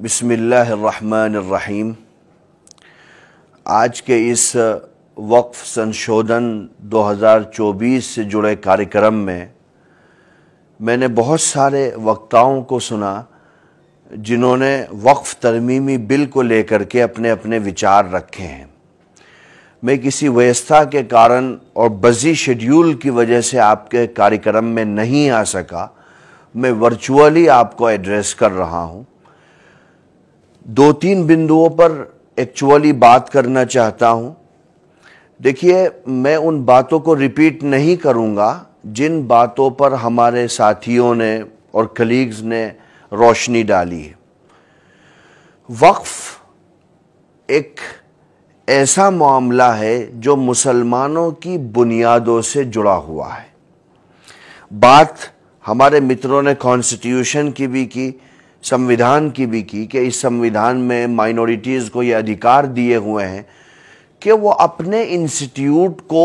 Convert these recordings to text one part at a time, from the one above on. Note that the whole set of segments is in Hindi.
बसमीम आज के इस वक्फ संशोधन 2024 से जुड़े कार्यक्रम में मैंने बहुत सारे वक्ताओं को सुना जिन्होंने वक्फ तरमीमी बिल को लेकर के अपने अपने विचार रखे हैं मैं किसी व्यवस्था के कारण और बजी शेड्यूल की वजह से आपके कार्यक्रम में नहीं आ सका मैं वर्चुअली आपको एड्रेस कर रहा हूँ दो तीन बिंदुओं पर एक्चुअली बात करना चाहता हूं देखिए मैं उन बातों को रिपीट नहीं करूंगा जिन बातों पर हमारे साथियों ने और कलीग्स ने रोशनी डाली है वक्फ एक ऐसा मामला है जो मुसलमानों की बुनियादों से जुड़ा हुआ है बात हमारे मित्रों ने कॉन्स्टिट्यूशन की भी की संविधान की भी की कि इस संविधान में माइनॉरिटीज़ को ये अधिकार दिए हुए हैं कि वो अपने इंस्टीट्यूट को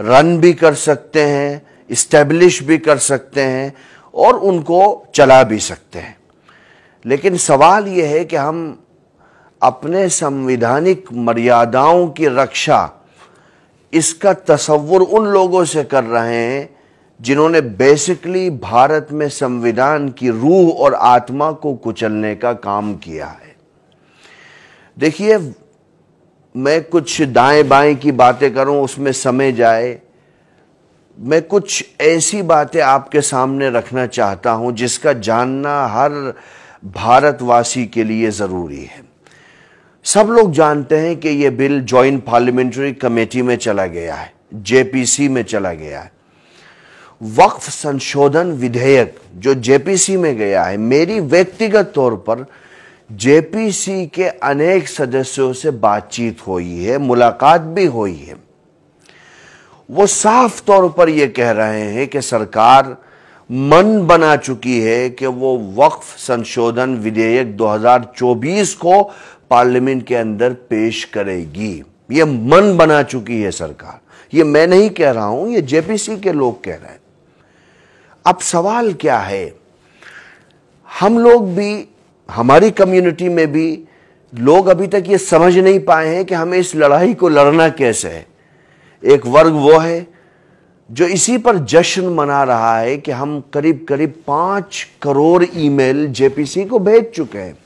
रन भी कर सकते हैं इस्टेब्लिश भी कर सकते हैं और उनको चला भी सकते हैं लेकिन सवाल ये है कि हम अपने संविधानिक मर्यादाओं की रक्षा इसका तस्वुर उन लोगों से कर रहे हैं जिन्होंने बेसिकली भारत में संविधान की रूह और आत्मा को कुचलने का काम किया है देखिए मैं कुछ दाएं बाएं की बातें करूं उसमें समय जाए मैं कुछ ऐसी बातें आपके सामने रखना चाहता हूं जिसका जानना हर भारतवासी के लिए ज़रूरी है सब लोग जानते हैं कि यह बिल जॉइंट पार्लियामेंट्री कमेटी में चला गया है जेपीसी में चला गया है वक्फ संशोधन विधेयक जो जेपीसी में गया है मेरी व्यक्तिगत तौर पर जेपीसी के अनेक सदस्यों से बातचीत हुई है मुलाकात भी हुई है वो साफ तौर पर यह कह रहे हैं कि सरकार मन बना चुकी है कि वो वक्फ संशोधन विधेयक 2024 को पार्लियामेंट के अंदर पेश करेगी ये मन बना चुकी है सरकार ये मैं नहीं कह रहा हूं ये जेपीसी के लोग कह रहे हैं अब सवाल क्या है हम लोग भी हमारी कम्युनिटी में भी लोग अभी तक ये समझ नहीं पाए हैं कि हमें इस लड़ाई को लड़ना कैसे है एक वर्ग वो है जो इसी पर जश्न मना रहा है कि हम करीब करीब पांच करोड़ ईमेल जेपीसी को भेज चुके हैं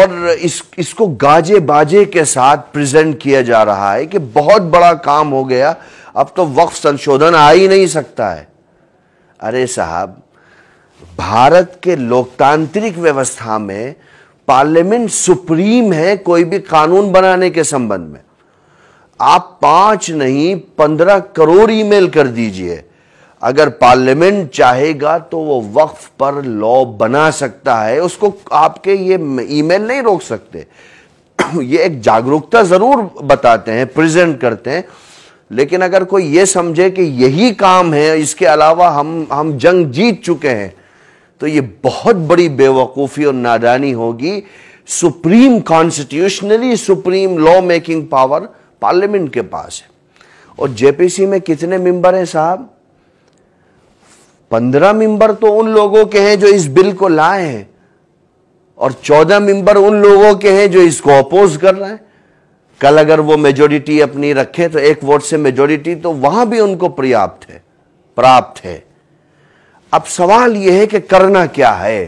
और इस इसको गाजे बाजे के साथ प्रेजेंट किया जा रहा है कि बहुत बड़ा काम हो गया अब तो वक्त संशोधन आ ही नहीं सकता है अरे साहब भारत के लोकतांत्रिक व्यवस्था में पार्लियामेंट सुप्रीम है कोई भी कानून बनाने के संबंध में आप पांच नहीं पंद्रह करोड़ ईमेल कर दीजिए अगर पार्लियामेंट चाहेगा तो वो वक्फ पर लॉ बना सकता है उसको आपके ये ईमेल नहीं रोक सकते ये एक जागरूकता जरूर बताते हैं प्रेजेंट करते हैं लेकिन अगर कोई ये समझे कि यही काम है इसके अलावा हम हम जंग जीत चुके हैं तो ये बहुत बड़ी बेवकूफ़ी और नादानी होगी supreme constitutionally supreme law making power parliament के पास है और जेपीसी में कितने मेंबर हैं साहब पंद्रह मेंबर तो उन लोगों के हैं जो इस बिल को लाए हैं और चौदह मेंबर उन लोगों के हैं जो इसको अपोज कर रहे हैं कल अगर वो मेजोरिटी अपनी रखे तो एक वोट से मेजोरिटी तो वहां भी उनको पर्याप्त है प्राप्त है अब सवाल यह है कि करना क्या है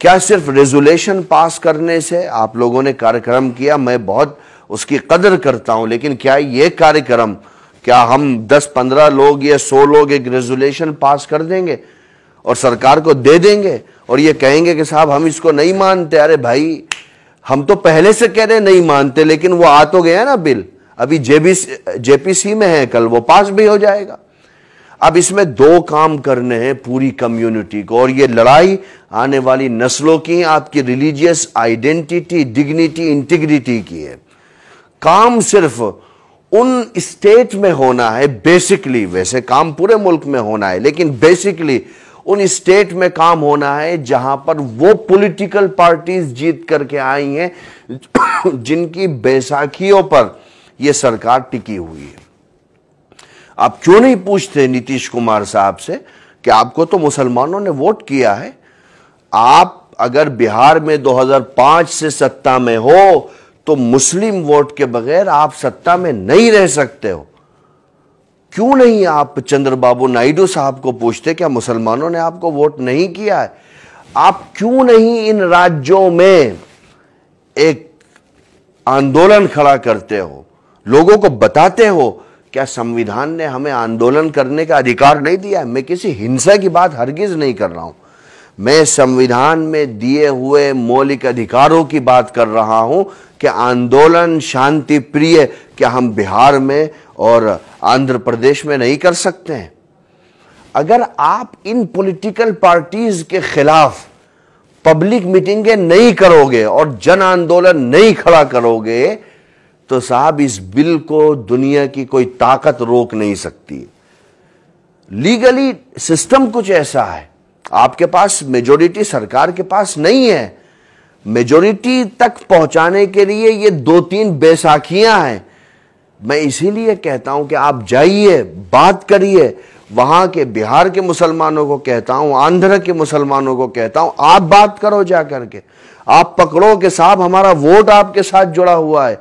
क्या सिर्फ रेजुलेशन पास करने से आप लोगों ने कार्यक्रम किया मैं बहुत उसकी कदर करता हूं लेकिन क्या ये कार्यक्रम क्या हम 10-15 लोग या 100 लोग एक रेजुलेशन पास कर देंगे और सरकार को दे देंगे और ये कहेंगे कि साहब हम इसको नहीं मानते अरे भाई हम तो पहले से कह रहे नहीं मानते लेकिन वो आ तो गया ना बिल अभी जेबी जेपीसी में है कल वो पास भी हो जाएगा अब इसमें दो काम करने हैं पूरी कम्युनिटी को और ये लड़ाई आने वाली नस्लों की आपकी रिलीजियस आइडेंटिटी डिग्निटी इंटीग्रिटी की है काम सिर्फ उन स्टेट में होना है बेसिकली वैसे काम पूरे मुल्क में होना है लेकिन बेसिकली उन स्टेट में काम होना है जहां पर वो पॉलिटिकल पार्टीज जीत करके आई हैं जिनकी बैसाखियों पर यह सरकार टिकी हुई है आप क्यों नहीं पूछते नीतीश कुमार साहब से कि आपको तो मुसलमानों ने वोट किया है आप अगर बिहार में 2005 से सत्ता में हो तो मुस्लिम वोट के बगैर आप सत्ता में नहीं रह सकते हो क्यों नहीं आप चंद्रबाबू नायडू साहब को पूछते क्या मुसलमानों ने आपको वोट नहीं किया है आप क्यों नहीं इन राज्यों में एक आंदोलन खड़ा करते हो लोगों को बताते हो क्या संविधान ने हमें आंदोलन करने का अधिकार नहीं दिया है मैं किसी हिंसा की बात हरगिज नहीं कर रहा हूं मैं संविधान में दिए हुए मौलिक अधिकारों की बात कर रहा हूं कि आंदोलन शांति प्रिय क्या हम बिहार में और आंध्र प्रदेश में नहीं कर सकते हैं अगर आप इन पॉलिटिकल पार्टीज के खिलाफ पब्लिक मीटिंगें नहीं करोगे और जन आंदोलन नहीं खड़ा करोगे तो साहब इस बिल को दुनिया की कोई ताकत रोक नहीं सकती लीगली सिस्टम कुछ ऐसा है आपके पास मेजोरिटी सरकार के पास नहीं है मेजोरिटी तक पहुंचाने के लिए ये दो तीन बैसाखियां हैं मैं इसीलिए कहता हूं कि आप जाइए बात करिए वहां के बिहार के मुसलमानों को कहता हूं आंध्र के मुसलमानों को कहता हूं आप बात करो जा करके आप पकड़ो कि साहब हमारा वोट आपके साथ जुड़ा हुआ है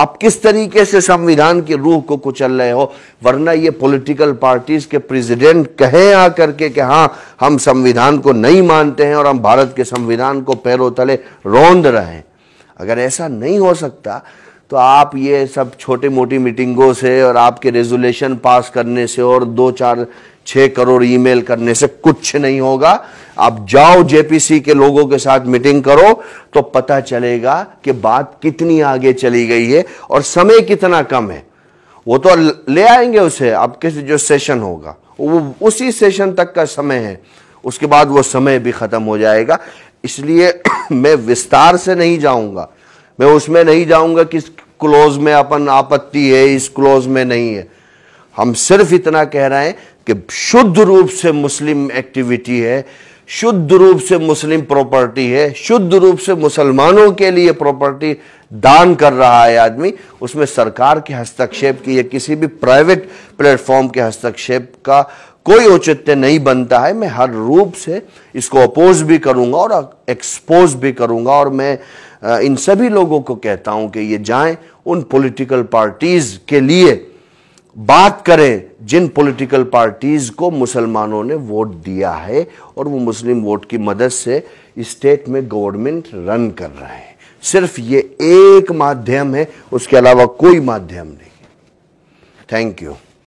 आप किस तरीके से संविधान की रूह को कुचल रहे हो वरना ये पॉलिटिकल पार्टीज के प्रेसिडेंट कहें आ करके कि हाँ हम संविधान को नहीं मानते हैं और हम भारत के संविधान को पैरों तले रौंद रहे हैं अगर ऐसा नहीं हो सकता तो आप ये सब छोटे मोटी मीटिंगों से और आपके रेजुलेशन पास करने से और दो चार छः करोड़ ईमेल करने से कुछ नहीं होगा आप जाओ जेपीसी के लोगों के साथ मीटिंग करो तो पता चलेगा कि बात कितनी आगे चली गई है और समय कितना कम है वो तो ले आएंगे उसे आपके जो सेशन होगा वो उसी सेशन तक का समय है उसके बाद वो समय भी ख़त्म हो जाएगा इसलिए मैं विस्तार से नहीं जाऊंगा मैं उसमें नहीं जाऊंगा कि क्लोज में अपन आपत्ति है इस क्लोज में नहीं है हम सिर्फ इतना कह रहे हैं कि शुद्ध रूप से मुस्लिम एक्टिविटी है शुद्ध रूप से मुस्लिम प्रॉपर्टी है शुद्ध रूप से मुसलमानों के लिए प्रॉपर्टी दान कर रहा है आदमी उसमें सरकार के हस्तक्षेप की या किसी भी प्राइवेट प्लेटफॉर्म के हस्तक्षेप का कोई औचित्य नहीं बनता है मैं हर रूप से इसको अपोज भी करूंगा और एक्सपोज भी करूंगा और मैं इन सभी लोगों को कहता हूं कि ये जाएं उन पॉलिटिकल पार्टीज़ के लिए बात करें जिन पॉलिटिकल पार्टीज़ को मुसलमानों ने वोट दिया है और वो मुस्लिम वोट की मदद से स्टेट में गवर्नमेंट रन कर रहे हैं सिर्फ ये एक माध्यम है उसके अलावा कोई माध्यम नहीं थैंक यू